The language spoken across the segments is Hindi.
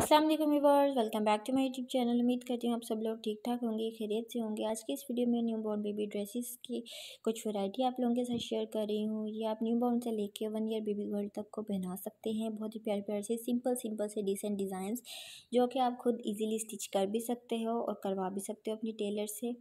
अस्सलाम वालेकुम viewers welcome back to my YouTube channel उम्मीद करती हूँ आप सब लोग ठीक ठाक होंगे खैरियत से होंगे आज की इस वीडियो में न्यू बॉर्न बेबी ड्रेसेस की कुछ वैरायटी आप लोगों के साथ शेयर कर रही हूँ ये आप न्यू बॉर्न से लेके वन ईयर बेबी गर्ल तक को पहना सकते हैं बहुत ही प्यार प्यार से सिंपल सिंपल से डिसेंट डिज़ाइंस जो कि आप खुद ईजिली स्टिच कर भी सकते हो और करवा भी सकते हो अपनी टेलर से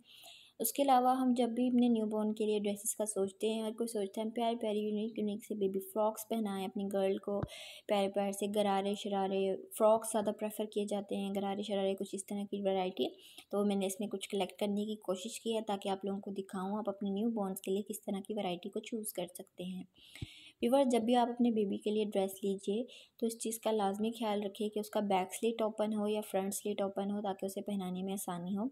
उसके अलावा हम जब भी अपने न्यू बॉर्न के लिए ड्रेसेस का सोचते हैं हर कोई सोचता है हम प्यारे प्यारे यूनिक यूनिक से बेबी फ्रॉक्स पहनाएं अपनी गर्ल को प्यारे प्यारे से गरारे शरारे फ्रॉक्स ज़्यादा प्रेफर किए जाते हैं गरारे शरारे कुछ इस तरह की वैरायटी तो मैंने इसमें कुछ कलेक्ट करने की कोशिश की है ताकि आप लोगों को दिखाऊँ आप अपने न्यू बॉर्न्स के लिए किस तरह की वैरायटी को चूज़ कर सकते हैं व्यूवर जब भी आप अपने बेबी के लिए ड्रेस लीजिए तो इस चीज़ का लाजमी ख्याल रखिए कि उसका बैक स्लीट ओपन हो या फ्रंट स्लीट ओपन हो ताकि उसे पहनाने में आसानी हो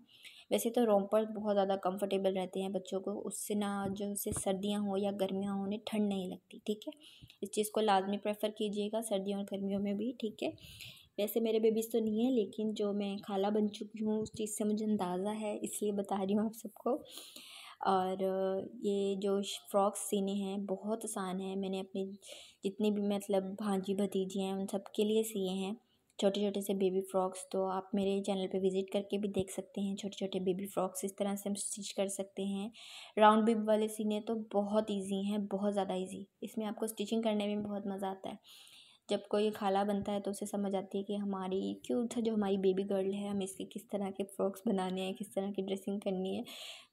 वैसे तो रोमपर बहुत ज़्यादा कंफर्टेबल रहते हैं बच्चों को उससे ना जो उसे सर्दियाँ हो या गर्मियाँ हो उन्हें ठंड नहीं लगती ठीक है इस चीज़ को लाजमी प्रेफर कीजिएगा सर्दियों और गर्मियों में भी ठीक है वैसे मेरे बेबीज़ तो नहीं है लेकिन जो मैं खाला बन चुकी हूँ उस चीज़ से मुझे अंदाज़ा है इसलिए बता रही हूँ आप सबको और ये जो फ्रॉक्स सीने हैं बहुत आसान है मैंने अपने जितनी भी मतलब भांजी भतीजी हैं उन सब के लिए सिए हैं छोटे छोटे से बेबी फ्रॉक्स तो आप मेरे चैनल पे विज़िट करके भी देख सकते हैं छोटे छोटे बेबी फ्रॉक्स इस तरह से हम स्टिच कर सकते हैं राउंड बिब वाले सीने तो बहुत इजी हैं बहुत ज़्यादा इजी इसमें आपको स्टिचिंग करने में बहुत मज़ा आता है जब कोई खाला बनता है तो उसे समझ आती है कि हमारी क्यों था जो हमारी बेबी गर्ल है हमें इसके किस तरह के फ़्रॉक्स बनाने हैं किस तरह की ड्रेसिंग करनी है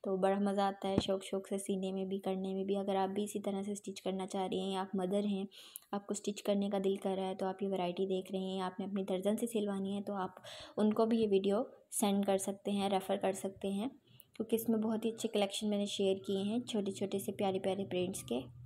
तो बड़ा मज़ा आता है शौक़ शौक़ से सीने में भी करने में भी अगर आप भी इसी तरह से स्टिच करना चाह रही हैं आप मदर हैं आपको स्टिच करने का दिल कर रहा है तो आप ये वैरायटी देख रहे हैं आपने अपनी दर्जन से सिलवानी है तो आप उनको भी ये वीडियो सेंड कर सकते हैं रेफ़र कर सकते हैं क्योंकि इसमें बहुत ही अच्छे कलेक्शन मैंने शेयर किए हैं छोटे छोटे से प्यारे प्यारे प्रिंट्स के